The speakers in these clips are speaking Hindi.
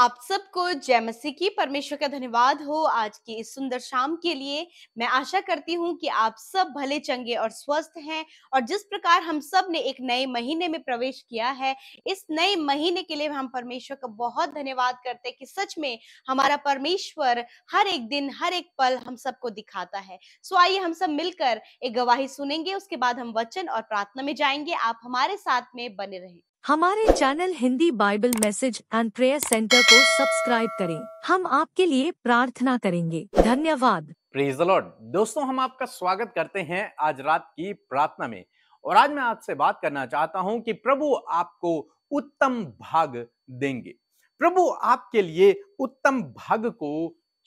आप सबको जय मसीह की परमेश्वर का धन्यवाद हो आज की इस सुंदर शाम के लिए मैं आशा करती हूँ कि आप सब भले चंगे और स्वस्थ हैं और जिस प्रकार हम सब ने एक नए महीने में प्रवेश किया है इस नए महीने के लिए हम परमेश्वर का बहुत धन्यवाद करते हैं कि सच में हमारा परमेश्वर हर एक दिन हर एक पल हम सबको दिखाता है सो आइए हम सब मिलकर एक गवाही सुनेंगे उसके बाद हम वचन और प्रार्थना में जाएंगे आप हमारे साथ में बने रहें हमारे channel Hindi bible message and prayer centre को सब्सक्राइब करें हम आपके लिए प्रार्थना करेंगे धन्यवाद प्रेज लॉर्ड दोस्तों हम आपका स्वागत करते हैं आज रात की प्रार्थना में और आज मैं आपसे बात करना चाहता हूं कि प्रभु आपको उत्तम भाग देंगे प्रभु आपके लिए उत्तम भाग को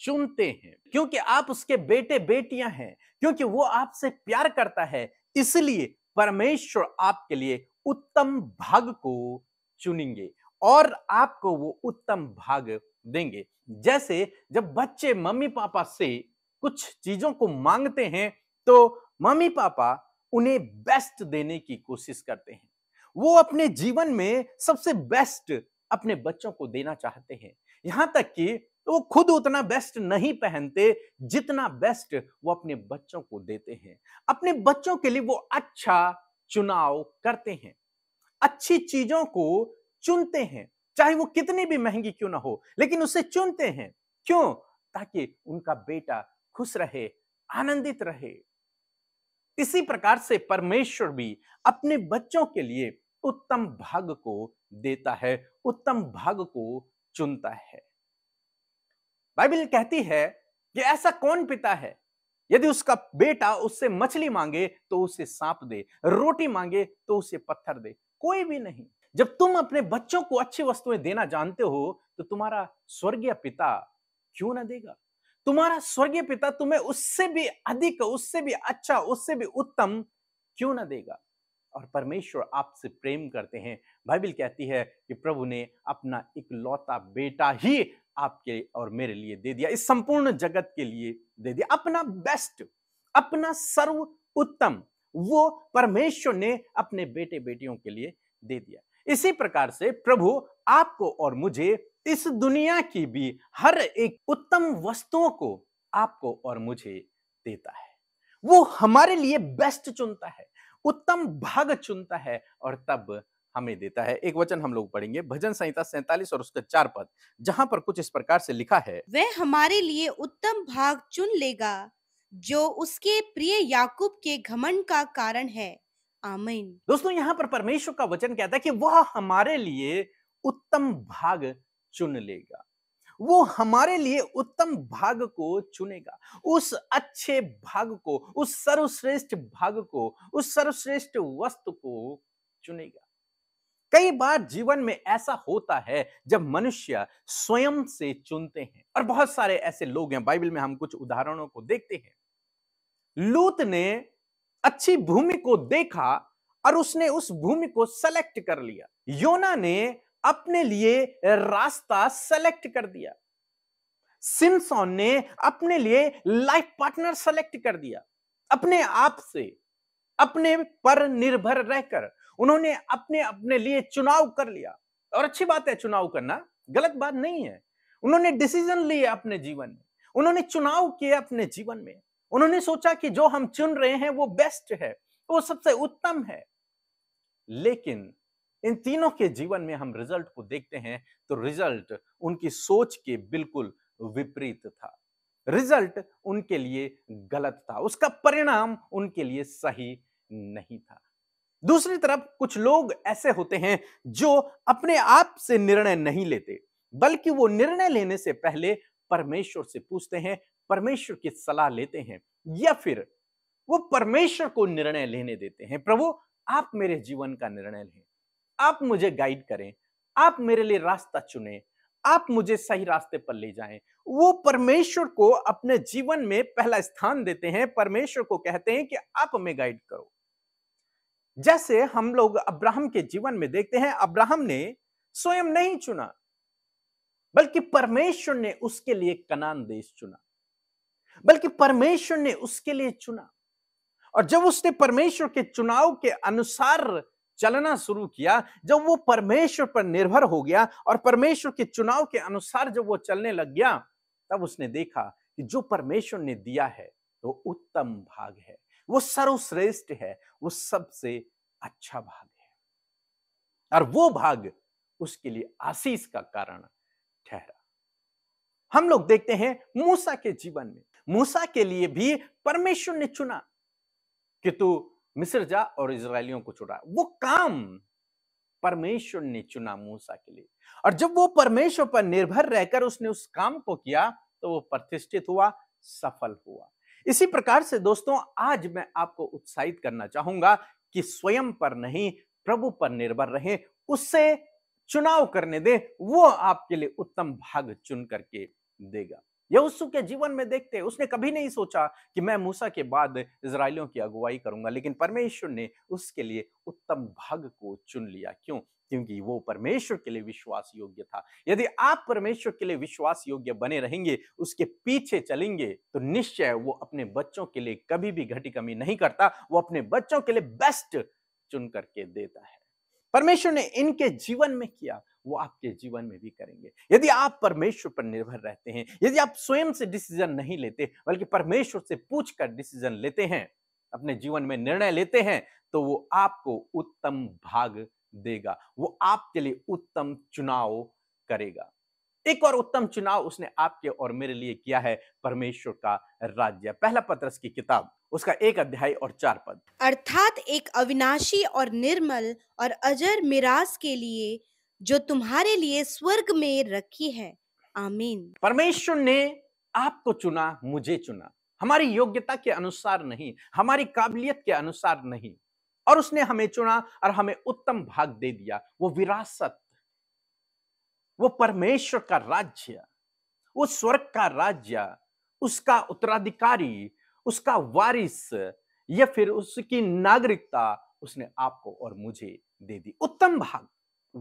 चुनते हैं क्योंकि आप उसके बेटे बेटियां हैं क्योंकि वो आपसे प्यार करता है इसलिए परमेश्वर आपके लिए उत्तम भाग को चुनेंगे और आपको वो उत्तम भाग देंगे जैसे जब बच्चे मम्मी पापा से कुछ चीजों को मांगते हैं तो मम्मी पापा उन्हें बेस्ट देने की कोशिश करते हैं वो अपने जीवन में सबसे बेस्ट अपने बच्चों को देना चाहते हैं यहां तक कि वो खुद उतना बेस्ट नहीं पहनते जितना बेस्ट वो अपने बच्चों को देते हैं अपने बच्चों के लिए वो अच्छा चुनाव करते हैं अच्छी चीजों को चुनते हैं चाहे वो कितनी भी महंगी क्यों ना हो लेकिन उसे चुनते हैं क्यों ताकि उनका बेटा खुश रहे आनंदित रहे इसी प्रकार से परमेश्वर भी अपने बच्चों के लिए उत्तम भाग को देता है उत्तम भाग को चुनता है बाइबल कहती है कि ऐसा कौन पिता है यदि उसका बेटा उससे मछली मांगे तो उसे सांप दे रोटी मांगे तो उसे पत्थर दे कोई भी नहीं जब तुम अपने बच्चों को अच्छी वस्तुएं देना जानते हो तो तुम्हारा स्वर्गीय पिता क्यों ना देगा तुम्हारा स्वर्गीय पिता तुम्हें उससे भी अधिक उससे भी अच्छा उससे भी उत्तम क्यों ना देगा और परमेश्वर आपसे प्रेम करते हैं बाइबिल कहती है कि प्रभु ने अपना इकलौता बेटा ही आपके और मेरे लिए दे दिया इस संपूर्ण जगत के लिए दे दिया अपना बेस्ट अपना सर्व उत्तम वो परमेश्वर ने अपने बेटे बेटियों के लिए दे दिया इसी प्रकार से प्रभु आपको और मुझे इस दुनिया की भी हर एक उत्तम वस्तुओं को आपको और मुझे देता है वो हमारे लिए बेस्ट चुनता है उत्तम भाग चुनता है और तब हमें देता है एक वचन हम लोग पढ़ेंगे भजन संहिता सैतालीस और उसके चार पद जहाँ पर कुछ इस प्रकार से लिखा है वह हमारे लिए उत्तम भाग चुन लेगा जो उसके प्रिय याकूब के घमंड का कारण है आमीन दोस्तों यहाँ पर परमेश्वर का वचन कहता है कि वह हमारे लिए उत्तम भाग चुन लेगा वो हमारे लिए उत्तम भाग को चुनेगा उस अच्छे भाग को उस सर्वश्रेष्ठ भाग को उस सर्वश्रेष्ठ वस्तु को चुनेगा कई बार जीवन में ऐसा होता है जब मनुष्य स्वयं से चुनते हैं और बहुत सारे ऐसे लोग हैं बाइबल में हम कुछ उदाहरणों को देखते हैं लूत ने अच्छी भूमि को देखा और उसने उस भूमि को सेलेक्ट कर लिया योना ने अपने लिए रास्ता सेलेक्ट कर दिया सिमसॉन ने अपने लिए लाइफ पार्टनर सेलेक्ट कर दिया अपने आप से अपने पर निर्भर रहकर उन्होंने अपने अपने लिए चुनाव कर लिया और अच्छी बात है चुनाव करना गलत बात नहीं है उन्होंने डिसीजन लिए अपने जीवन में उन्होंने चुनाव किए अपने जीवन में उन्होंने सोचा कि जो हम चुन रहे हैं वो बेस्ट है वो सबसे उत्तम है लेकिन इन तीनों के जीवन में हम रिजल्ट को देखते हैं तो रिजल्ट उनकी सोच के बिल्कुल विपरीत था रिजल्ट उनके लिए गलत था उसका परिणाम उनके लिए सही नहीं था दूसरी तरफ कुछ लोग ऐसे होते हैं जो अपने आप से निर्णय नहीं लेते बल्कि वो निर्णय लेने से पहले परमेश्वर से पूछते हैं परमेश्वर की सलाह लेते हैं या फिर वो परमेश्वर को निर्णय लेने देते हैं प्रभु आप मेरे जीवन का निर्णय लें आप मुझे गाइड करें आप मेरे लिए रास्ता चुने आप मुझे सही रास्ते पर ले जाएं वो परमेश्वर को अपने जीवन में पहला स्थान देते हैं परमेश्वर को कहते हैं कि आप हमें गाइड करो जैसे हम लोग अब्राहम के जीवन में देखते हैं अब्राहम ने स्वयं नहीं चुना बल्कि परमेश्वर ने उसके लिए कनान देश चुना बल्कि परमेश्वर ने उसके लिए चुना और जब उसने परमेश्वर के चुनाव के अनुसार चलना शुरू किया जब वो परमेश्वर पर निर्भर हो गया और परमेश्वर के चुनाव के अनुसार जब वो चलने लग गया तब उसने देखा कि जो परमेश्वर ने दिया है तो उत्तम भाग है वो सर्वश्रेष्ठ है वो सबसे अच्छा भाग है और वो भाग उसके लिए आशीष का कारण ठहरा हम लोग देखते हैं मूसा के जीवन में मूसा के लिए भी परमेश्वर ने चुना कि तू मिस्र जा और इसराइलियों को छुड़ा वो काम परमेश्वर ने चुना मूसा के लिए और जब वो परमेश्वर पर निर्भर रहकर उसने उस काम को किया तो वो प्रतिष्ठित हुआ सफल हुआ इसी प्रकार से दोस्तों आज मैं आपको उत्साहित करना चाहूंगा कि स्वयं पर नहीं प्रभु पर निर्भर रहे उससे चुनाव करने दे वो आपके लिए उत्तम भाग चुन करके देगा यहोसू के जीवन में देखते हैं उसने कभी नहीं सोचा कि मैं मूसा के बाद इसराइलियों की अगुवाई करूंगा लेकिन परमेश्वर ने उसके लिए उत्तम भाग को चुन लिया क्यों क्योंकि वो परमेश्वर के लिए विश्वास योग्य था यदि आप परमेश्वर के लिए विश्वास योग्य बने रहेंगे उसके पीछे चलेंगे तो निश्चय वो अपने बच्चों के लिए कभी भी घटी कमी नहीं करता वो अपने बच्चों के लिए बेस्ट चुन करके देता है परमेश्वर ने इनके जीवन में किया वो आपके जीवन में भी करेंगे यदि आप परमेश्वर पर निर्भर रहते हैं यदि आप स्वयं से डिसीजन नहीं लेते बल्कि परमेश्वर से पूछ डिसीजन लेते हैं अपने जीवन में निर्णय लेते हैं तो वो आपको उत्तम भाग देगा वो आपके लिए उत्तम चुनाव करेगा एक और उत्तम चुनाव उसने आपके और मेरे लिए किया है परमेश्वर का राज्य पहला पत्रस की किताब उसका एक अध्याय और चार पद अर्थात एक अविनाशी और निर्मल और अजर मिराज के लिए जो तुम्हारे लिए स्वर्ग में रखी है आमीन परमेश्वर ने आपको चुना मुझे चुना हमारी योग्यता के अनुसार नहीं हमारी काबिलियत के अनुसार नहीं और उसने हमें चुना और हमें उत्तम भाग दे दिया वो विरासत वो परमेश्वर का राज्य वो स्वर्ग का राज्य उसका उत्तराधिकारी उसका वारिस या फिर उसकी नागरिकता उसने आपको और मुझे दे दी उत्तम भाग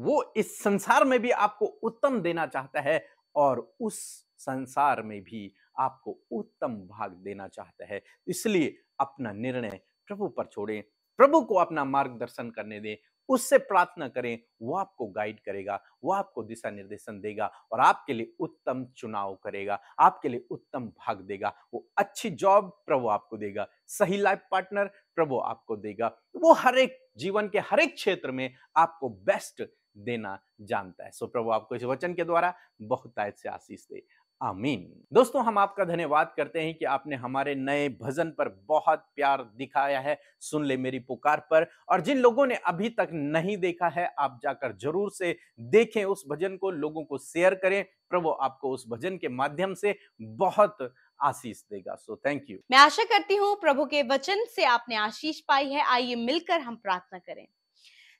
वो इस संसार में भी आपको उत्तम देना चाहता है और उस संसार में भी आपको उत्तम भाग देना चाहता है इसलिए अपना निर्णय प्रभु पर छोड़ें प्रभु को अपना मार्गदर्शन करने दें उससे प्रार्थना करें वो आपको गाइड करेगा वो आपको दिशा निर्देशन देगा और आपके लिए उत्तम चुनाव करेगा आपके लिए उत्तम भाग देगा वो अच्छी जॉब प्रभु आपको देगा सही लाइफ पार्टनर प्रभु आपको देगा वो हर एक जीवन के हर एक क्षेत्र में आपको बेस्ट देना जानता है सो प्रभु आपको इस वचन के द्वारा बहुत आयत से आशीष दे आमीन दोस्तों हम आपका धन्यवाद करते हैं कि आपने हमारे नए भजन पर बहुत प्यार दिखाया है सुन ले मेरी पुकार पर और जिन लोगों ने अभी तक नहीं देखा है आप जाकर जरूर से देखें उस भजन को लोगों को शेयर करें प्रभु आपको उस भजन के माध्यम से बहुत आशीष देगा सो थैंक यू मैं आशा करती हूँ प्रभु के वचन से आपने आशीष पाई है आइए मिलकर हम प्रार्थना करें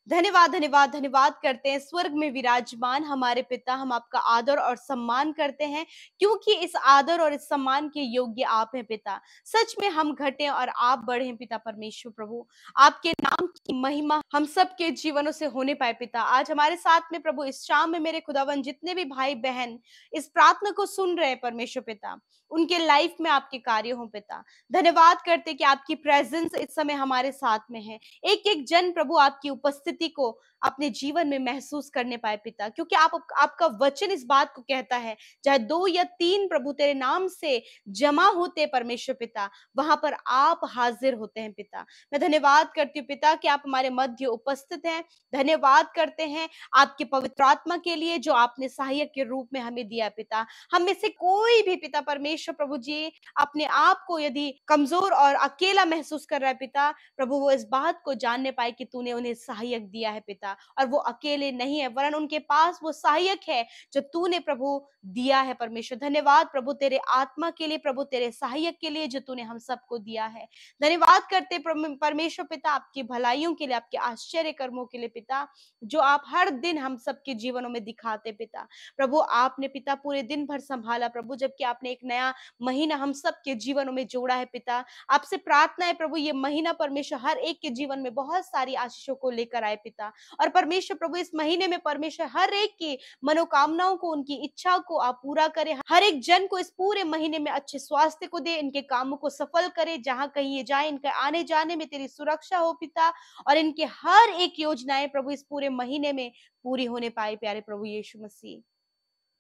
धन्यवाद धन्यवाद धन्यवाद करते हैं स्वर्ग में विराजमान हमारे पिता हम आपका आदर और सम्मान करते हैं क्योंकि इस आदर और इस सम्मान के योग्य आप हैं पिता सच में हम घटे और आप बढ़े हैं पिता परमेश्वर प्रभु आपके नाम की महिमा हम सबके जीवनों से होने पाए पिता आज हमारे साथ में प्रभु इस शाम में मेरे खुदावन जितने भी भाई बहन इस प्रार्थना को सुन रहे हैं परमेश्वर पिता उनके लाइफ में आपके कार्य हो पिता धन्यवाद करते कि आपकी प्रेजेंस इस समय हमारे साथ में है एक एक जन प्रभु आपकी उपस्थित स्थिति को अपने जीवन में महसूस करने पाए पिता क्योंकि आप आपका वचन इस बात को कहता है चाहे दो या तीन प्रभु तेरे नाम से जमा होते परमेश्वर पिता वहां पर आप हाजिर होते हैं पिता मैं धन्यवाद करती हूँ पिता कि आप हमारे मध्य उपस्थित हैं धन्यवाद करते हैं आपके पवित्र आत्मा के लिए जो आपने सहायक के रूप में हमें दिया पिता हम में से कोई भी पिता परमेश्वर प्रभु जी अपने आप को यदि कमजोर और अकेला महसूस कर रहा है पिता प्रभु वो इस बात को जानने पाए कि तूने उन्हें सहायक सहायक दिया है पिता और वो अकेले नहीं है वरन उनके पास वो सहायक है जो तूने प्रभु दिया है परमेश्वर धन्यवाद प्रभु तेरे आत्मा के लिए प्रभु तेरे सहायक के लिए जो तूने हम सबको दिया है धन्यवाद करते परमेश्वर पिता आपकी भलाइयों के लिए आपके आश्चर्य कर्मों के लिए पिता जो आप हर दिन हम सबके जीवनों में दिखाते पिता प्रभु आपने पिता पूरे दिन भर संभाला प्रभु जबकि आपने एक नया महीना हम सबके जीवनों में जोड़ा है पिता आपसे प्रार्थना है प्रभु ये महीना परमेश्वर हर एक के जीवन में बहुत सारी आशीषों को लेकर आए है पिता और परमेश्वर प्रभु इस महीने में परमेश्वर हर एक की मनोकामनाओं को उनकी इच्छा को आप पूरा करें हर एक जन को इस पूरे महीने में अच्छे स्वास्थ्य को दे इनके कामों को सफल करे जहाँ कहीं ये जाए इनके आने जाने में तेरी सुरक्षा हो पिता और इनके हर एक योजनाएं प्रभु इस पूरे महीने में पूरी होने पाए प्यारे प्रभु यीशु मसीह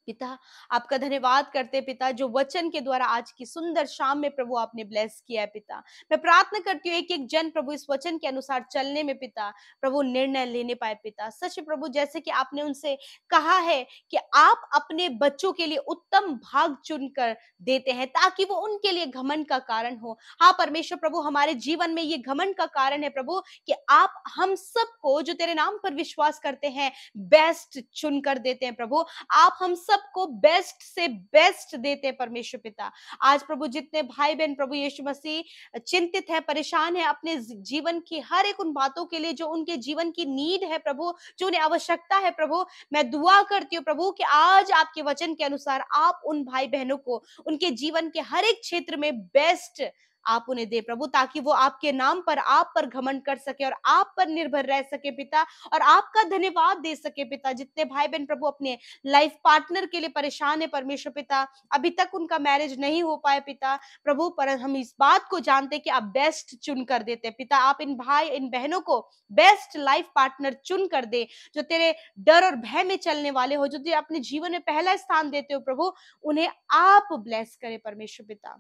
पिता आपका धन्यवाद करते पिता जो वचन के द्वारा आज की सुंदर शाम में प्रभु आपने ब्लेस किया है पिता मैं प्रार्थना करती हूँ एक एक जन प्रभु इस वचन के अनुसार चलने में पिता प्रभु निर्णय लेने पाए पिता सच प्रभु जैसे कि आपने उनसे कहा है कि आप अपने बच्चों के लिए उत्तम भाग चुनकर देते हैं ताकि वो उनके लिए घमन का कारण हो हाँ परमेश्वर प्रभु हमारे जीवन में ये घमन का कारण है प्रभु कि आप हम सबको जो तेरे नाम पर विश्वास करते हैं बेस्ट चुनकर देते हैं प्रभु आप हम सब सबको बेस्ट से बेस्ट देते हैं परमेश्वर पिता आज प्रभु जितने भाई बहन प्रभु यीशु मसीह चिंतित है परेशान है अपने जीवन की हर एक उन बातों के लिए जो उनके जीवन की नीड है प्रभु जो उन्हें आवश्यकता है प्रभु मैं दुआ करती हूँ प्रभु कि आज आपके वचन के अनुसार आप उन भाई बहनों को उनके जीवन के हर एक क्षेत्र में बेस्ट आप उन्हें दे प्रभु ताकि वो आपके नाम पर आप पर घमंड कर सके और आप पर निर्भर रह सके पिता और आपका धन्यवाद दे सके पिता जितने भाई बहन प्रभु अपने लाइफ पार्टनर के लिए परेशान है परमेश्वर पिता अभी तक उनका मैरिज नहीं हो पाए पिता प्रभु पर हम इस बात को जानते कि आप बेस्ट चुन कर देते पिता आप इन भाई इन बहनों को बेस्ट लाइफ पार्टनर चुन कर दे जो तेरे डर और भय में चलने वाले हो जो तेरे अपने जीवन में पहला स्थान देते हो प्रभु उन्हें आप ब्लेस करें परमेश्वर पिता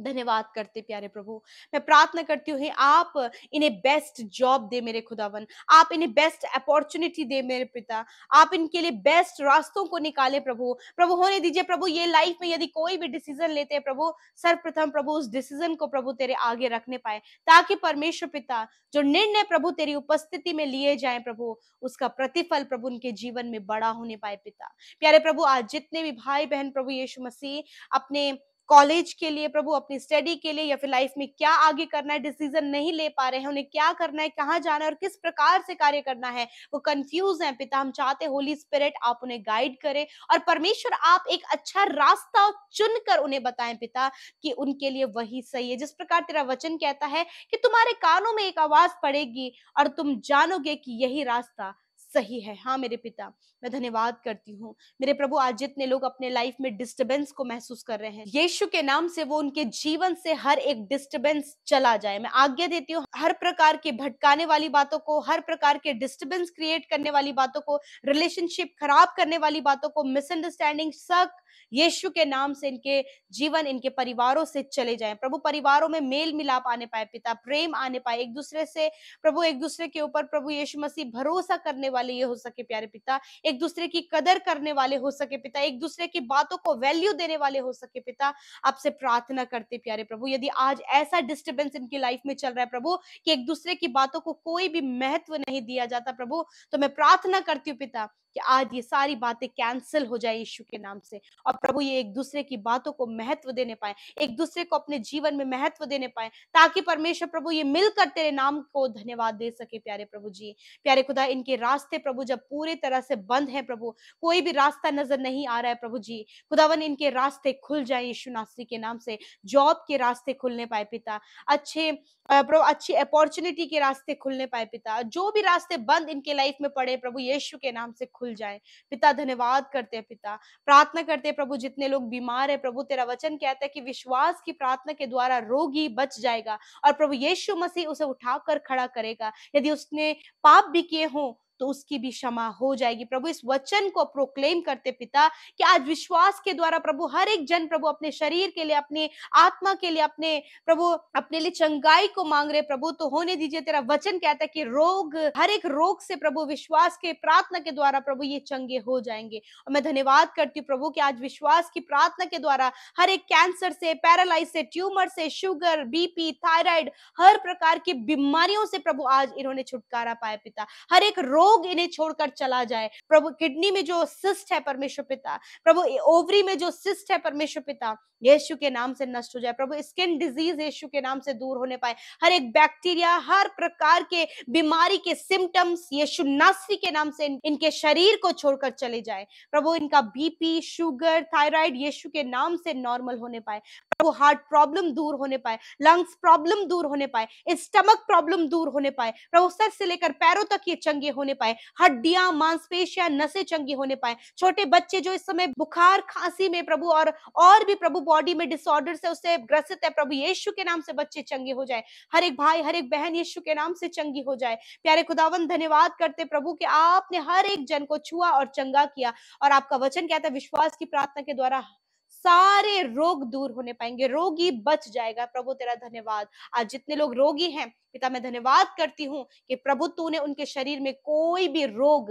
धन्यवाद करते प्यारे प्रभु मैं प्रार्थना करती हूँ आप इन्हें बेस्ट जॉब दे मेरे खुदावन आप इन्हें बेस्ट अपॉर्चुनिटी दे मेरे पिता आप इनके लिए बेस्ट रास्तों को निकाले प्रभु प्रभु होने दीजिए प्रभु ये लाइफ में यदि कोई भी डिसीजन लेते हैं प्रभु सर्वप्रथम प्रभु उस डिसीजन को प्रभु तेरे आगे रखने पाए ताकि परमेश्वर पिता जो निर्णय प्रभु तेरी उपस्थिति में लिए जाए प्रभु उसका प्रतिफल प्रभु उनके जीवन में बड़ा होने पाए पिता प्यारे प्रभु आज जितने भी भाई बहन प्रभु यीशु मसीह अपने कॉलेज के लिए प्रभु अपनी स्टडी के लिए या फिर लाइफ में क्या आगे करना है डिसीजन नहीं ले पा रहे हैं उन्हें क्या करना है कहाँ जाना है और किस प्रकार से कार्य करना है वो कंफ्यूज हैं पिता हम चाहते होली स्पिरिट आप उन्हें गाइड करें और परमेश्वर आप एक अच्छा रास्ता चुन कर उन्हें बताएं पिता कि उनके लिए वही सही है जिस प्रकार तेरा वचन कहता है कि तुम्हारे कानों में एक आवाज पड़ेगी और तुम जानोगे कि यही रास्ता सही है हाँ मेरे पिता मैं धन्यवाद करती हूँ मेरे प्रभु आज जितने लोग अपने लाइफ में डिस्टर्बेंस को महसूस कर रहे हैं यीशु के नाम से वो उनके जीवन से हर एक डिस्टर्बेंस चला जाए मैं आज्ञा देती हूँ हर प्रकार के भटकाने वाली बातों को हर प्रकार के डिस्टर्बेंस क्रिएट करने वाली बातों को रिलेशनशिप खराब करने वाली बातों को मिसअंडरस्टैंडिंग सक यीशु के नाम से इनके जीवन इनके परिवारों से चले जाएं प्रभु परिवारों में मेल मिलाप आने पाए पिता प्रेम आने पाए एक दूसरे से प्रभु एक दूसरे के ऊपर प्रभु यीशु मसीह भरोसा करने वाले ये हो सके प्यारे पिता एक दूसरे की कदर करने वाले हो सके पिता एक दूसरे की बातों को वैल्यू देने वाले हो सके पिता आपसे प्रार्थना करते प्यारे प्रभु यदि आज ऐसा डिस्टर्बेंस इनकी लाइफ में चल रहा है प्रभु कि एक दूसरे की बातों को कोई भी महत्व नहीं दिया जाता प्रभु तो मैं प्रार्थना करती हूँ पिता कि आज ये सारी बातें कैंसिल हो जाए यीशु के नाम से और प्रभु ये एक दूसरे की बातों को महत्व देने पाए एक दूसरे को अपने जीवन में महत्व देने पाए ताकि परमेश्वर प्रभु ये मिलकर तेरे नाम को धन्यवाद दे सके प्यारे प्रभु जी प्यारे खुदा इनके रास्ते प्रभु जब पूरे तरह से बंद है प्रभु कोई भी रास्ता नजर नहीं आ रहा है प्रभु जी खुदावन इनके रास्ते खुल जाए यीशु नासरी के नाम से जॉब के रास्ते खुलने पाए पिता अच्छे प्रभु अच्छी अपॉर्चुनिटी के रास्ते खुलने पाए पिता जो भी रास्ते बंद इनके लाइफ में पड़े प्रभु यीशु के नाम से खुल खुल जाए पिता धन्यवाद करते हैं पिता प्रार्थना करते हैं प्रभु जितने लोग बीमार है प्रभु तेरा वचन कहता है कि विश्वास की प्रार्थना के द्वारा रोगी बच जाएगा और प्रभु यीशु मसीह उसे उठाकर खड़ा करेगा यदि उसने पाप भी किए हों तो उसकी भी क्षमा हो जाएगी प्रभु इस वचन को प्रोक्लेम करते पिता कि आज विश्वास के द्वारा प्रभु हर एक जन प्रभु अपने शरीर के लिए अपने आत्मा के लिए अपने प्रभु अपने लिए चंगाई को मांग रहे प्रभु तो होने दीजिए तेरा वचन कहता है कि रोग हर एक रोग से प्रभु विश्वास के प्रार्थना के द्वारा प्रभु ये चंगे हो जाएंगे और मैं धन्यवाद करती हूँ प्रभु कि आज विश्वास की प्रार्थना के द्वारा हर एक कैंसर से पैरालाइज से ट्यूमर से शुगर बीपी थायराइड हर प्रकार की बीमारियों से प्रभु आज इन्होंने छुटकारा पाया पिता हर एक रोग रोग इन्हें छोड़कर चला जाए प्रभु किडनी में जो सिस्ट है परमेश्वर पिता प्रभु ओवरी में जो सिस्ट है परमेश्वर पिता यीशु के नाम से नष्ट हो जाए प्रभु स्किन डिजीज यीशु के नाम से दूर होने पाए हर एक बैक्टीरिया हर प्रकार के बीमारी के सिम्टम्स यीशु नासरी के नाम से इनके शरीर को छोड़कर चले जाए प्रभु इनका बीपी शुगर थायराइड यीशु के नाम से नॉर्मल होने पाए प्रभु हार्ट प्रॉब्लम दूर होने पाए लंग्स प्रॉब्लम दूर होने पाए स्टमक प्रॉब्लम दूर होने पाए प्रभु सर से लेकर पैरों तक ये चंगे होने होने पाए हड्डियां मांसपेशियां नसें चंगी होने पाए छोटे बच्चे जो इस समय बुखार खांसी में प्रभु और और भी प्रभु बॉडी में डिसऑर्डर से उससे ग्रसित है प्रभु यीशु के नाम से बच्चे चंगे हो जाए हर एक भाई हर एक बहन यीशु के नाम से चंगी हो जाए प्यारे खुदावन धन्यवाद करते प्रभु कि आपने हर एक जन को छुआ और चंगा किया और आपका वचन कहता है विश्वास की प्रार्थना के द्वारा सारे रोग दूर होने पाएंगे रोगी बच जाएगा प्रभु तेरा धन्यवाद आज जितने लोग रोगी हैं पिता मैं धन्यवाद करती हूँ कि प्रभु तूने उनके शरीर में कोई भी रोग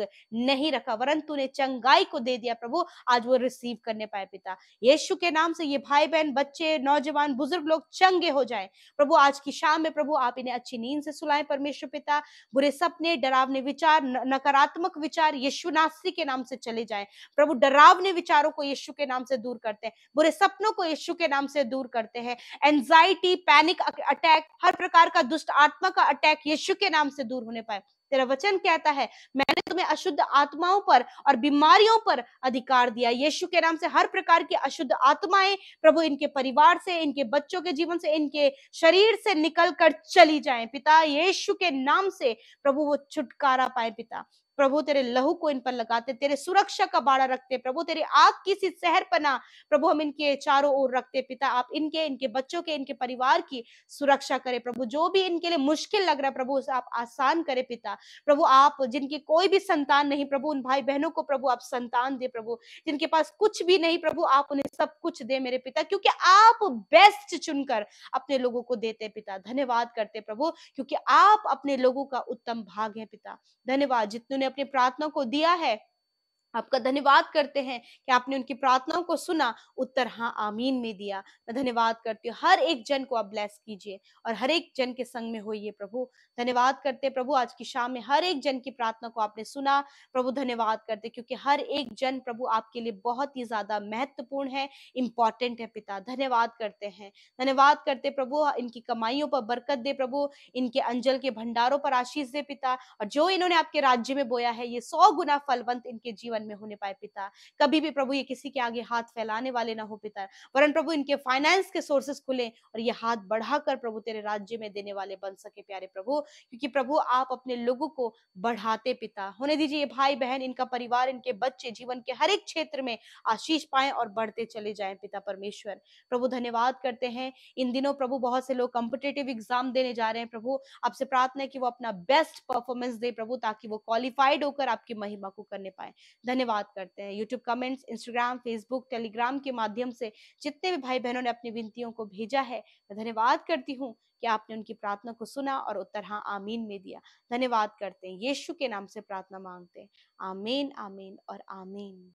नहीं रखा वरन तूने चंगाई को दे दिया प्रभु आज वो रिसीव करने पाए पिता यीशु के नाम से ये भाई बहन बच्चे नौजवान बुजुर्ग लोग चंगे हो जाएं प्रभु आज की शाम में प्रभु आप इन्हें अच्छी नींद से सुलाएं परमेश्वर पिता बुरे सपने डरावने विचार नकारात्मक विचार यीशु नास्त्री के नाम से चले जाए प्रभु डरावने विचारों को यीशु के नाम से दूर करते हैं बुरे सपनों को यीशु के नाम से दूर करते हैं एंजाइटी पैनिक अटैक हर प्रकार का दुष्ट आत्मा आत्मा का अटैक यीशु के नाम से दूर होने पाए तेरा वचन कहता है मैंने तुम्हें अशुद्ध आत्माओं पर और बीमारियों पर अधिकार दिया यीशु के नाम से हर प्रकार की अशुद्ध आत्माएं प्रभु इनके परिवार से इनके बच्चों के जीवन से इनके शरीर से निकल कर चली जाए पिता यीशु के नाम से प्रभु वो छुटकारा पाए पिता प्रभु तेरे लहू को इन पर लगाते तेरे सुरक्षा का बाड़ा रखते प्रभु तेरे आग की सी सहर पना प्रभु हम इनके चारों ओर रखते पिता आप इनके इनके बच्चों के इनके परिवार की सुरक्षा करें प्रभु जो भी इनके लिए मुश्किल लग रहा है प्रभु उसे आप आसान करें पिता प्रभु आप जिनकी कोई भी संतान नहीं प्रभु उन भाई बहनों को प्रभु आप संतान दे प्रभु जिनके पास कुछ भी नहीं प्रभु आप उन्हें सब कुछ दे मेरे पिता क्योंकि आप बेस्ट चुनकर अपने लोगों को देते पिता धन्यवाद करते प्रभु क्योंकि आप अपने लोगों का उत्तम भाग है पिता धन्यवाद जितने अपनी प्रार्थना को दिया है आपका धन्यवाद करते हैं कि आपने उनकी प्रार्थनाओं को सुना उत्तर हाँ आमीन में दिया मैं धन्यवाद करती हूँ हर एक जन को आप ब्लेस कीजिए और हर एक जन के संग में होइए प्रभु धन्यवाद करते प्रभु आज की शाम में हर एक जन की प्रार्थना को आपने सुना प्रभु धन्यवाद करते क्योंकि हर एक जन प्रभु आपके लिए बहुत ही ज्यादा महत्वपूर्ण है इंपॉर्टेंट है पिता धन्यवाद करते हैं धन्यवाद करते प्रभु इनकी कमाइयों पर बरकत दे प्रभु इनके अंजल के भंडारों पर आशीष दे पिता और जो इन्होंने आपके राज्य में बोया है ये सौ गुना फलवंत इनके जीवन जीवन में होने पाए पिता कभी भी प्रभु ये किसी के आगे हाथ फैलाने वाले ना हो पिता वरन प्रभु इनके फाइनेंस के सोर्सेस खुले और ये हाथ बढ़ाकर प्रभु तेरे राज्य में देने वाले बन सके प्यारे प्रभु क्योंकि प्रभु आप अपने लोगों को बढ़ाते पिता होने दीजिए ये भाई बहन इनका परिवार इनके बच्चे जीवन के हर एक क्षेत्र में आशीष पाए और बढ़ते चले जाए पिता परमेश्वर प्रभु धन्यवाद करते हैं इन दिनों प्रभु बहुत से लोग कॉम्पिटेटिव एग्जाम देने जा रहे हैं प्रभु आपसे प्रार्थना है कि वो अपना बेस्ट परफॉर्मेंस दे प्रभु ताकि वो क्वालिफाइड होकर आपकी महिमा को करने पाए धन्यवाद धन्यवाद करते हैं YouTube comments Instagram Facebook Telegram के माध्यम से जितने भी भाई बहनों ने अपनी विनतियों को भेजा है मैं धन्यवाद करती हूँ कि आपने उनकी प्रार्थना को सुना और उत्तर हाँ आमीन में दिया धन्यवाद करते हैं यीशु के नाम से प्रार्थना मांगते हैं आमीन आमीन और आमीन